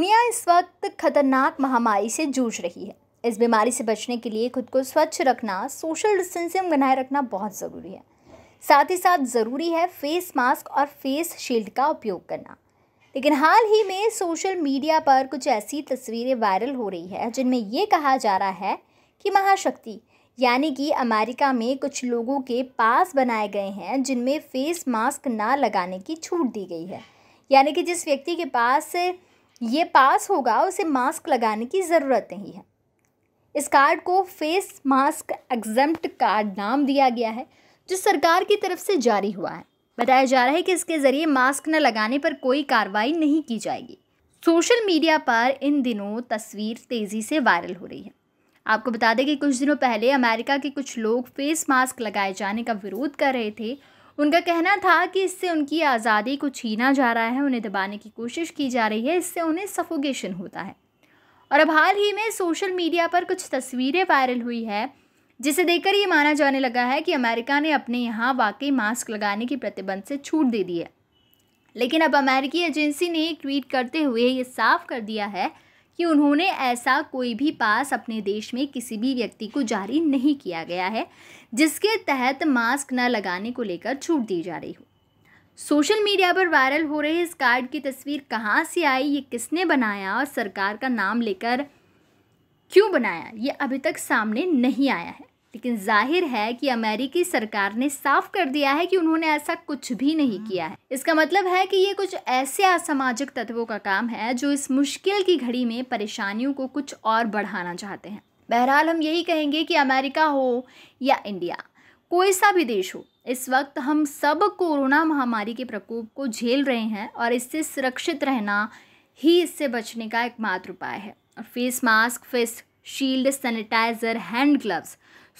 दुनिया इस वक्त खतरनाक महामारी से जूझ रही है इस बीमारी से बचने के लिए खुद को स्वच्छ रखना सोशल डिस्टेंसिंग बनाए रखना बहुत ज़रूरी है साथ ही साथ ज़रूरी है फेस मास्क और फेस शील्ड का उपयोग करना लेकिन हाल ही में सोशल मीडिया पर कुछ ऐसी तस्वीरें वायरल हो रही है जिनमें ये कहा जा रहा है कि महाशक्ति यानी कि अमेरिका में कुछ लोगों के पास बनाए गए हैं जिनमें फेस मास्क ना लगाने की छूट दी गई है यानी कि जिस व्यक्ति के पास ये पास होगा उसे मास्क लगाने की ज़रूरत नहीं है इस कार्ड को फेस मास्क एग्जम्प्ट कार्ड नाम दिया गया है जो सरकार की तरफ से जारी हुआ है बताया जा रहा है कि इसके ज़रिए मास्क न लगाने पर कोई कार्रवाई नहीं की जाएगी सोशल मीडिया पर इन दिनों तस्वीर तेज़ी से वायरल हो रही है आपको बता दें कि कुछ दिनों पहले अमेरिका के कुछ लोग फेस मास्क लगाए जाने का विरोध कर रहे थे उनका कहना था कि इससे उनकी आज़ादी को छीना जा रहा है उन्हें दबाने की कोशिश की जा रही है इससे उन्हें सफोगेशन होता है और अब हाल ही में सोशल मीडिया पर कुछ तस्वीरें वायरल हुई है जिसे देखकर ये माना जाने लगा है कि अमेरिका ने अपने यहाँ वाकई मास्क लगाने के प्रतिबंध से छूट दे दी है लेकिन अब अमेरिकी एजेंसी ने एक ट्वीट करते हुए ये साफ कर दिया है कि उन्होंने ऐसा कोई भी पास अपने देश में किसी भी व्यक्ति को जारी नहीं किया गया है जिसके तहत मास्क न लगाने को लेकर छूट दी जा रही हो सोशल मीडिया पर वायरल हो रहे इस कार्ड की तस्वीर कहाँ से आई ये किसने बनाया और सरकार का नाम लेकर क्यों बनाया ये अभी तक सामने नहीं आया है लेकिन जाहिर है कि अमेरिकी सरकार ने साफ कर दिया है कि उन्होंने ऐसा कुछ भी नहीं हाँ। किया है इसका मतलब है कि ये कुछ ऐसे असामाजिक तत्वों का काम है जो इस मुश्किल की घड़ी में परेशानियों को कुछ और बढ़ाना चाहते हैं बहरहाल हम यही कहेंगे कि अमेरिका हो या इंडिया कोई सा भी देश हो इस वक्त हम सब कोरोना महामारी के प्रकोप को झेल रहे हैं और इससे सुरक्षित रहना ही इससे बचने का एकमात्र उपाय है और face mask face shield sanitiser hand gloves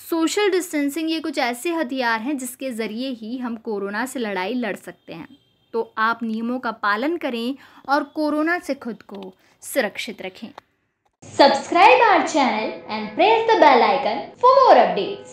social distancing ये कुछ ऐसे हथियार हैं जिसके ज़रिए ही हम कोरोना से लड़ाई लड़ सकते हैं तो आप नियमों का पालन करें और कोरोना से खुद को सुरक्षित रखें subscribe our channel and press the bell icon for more updates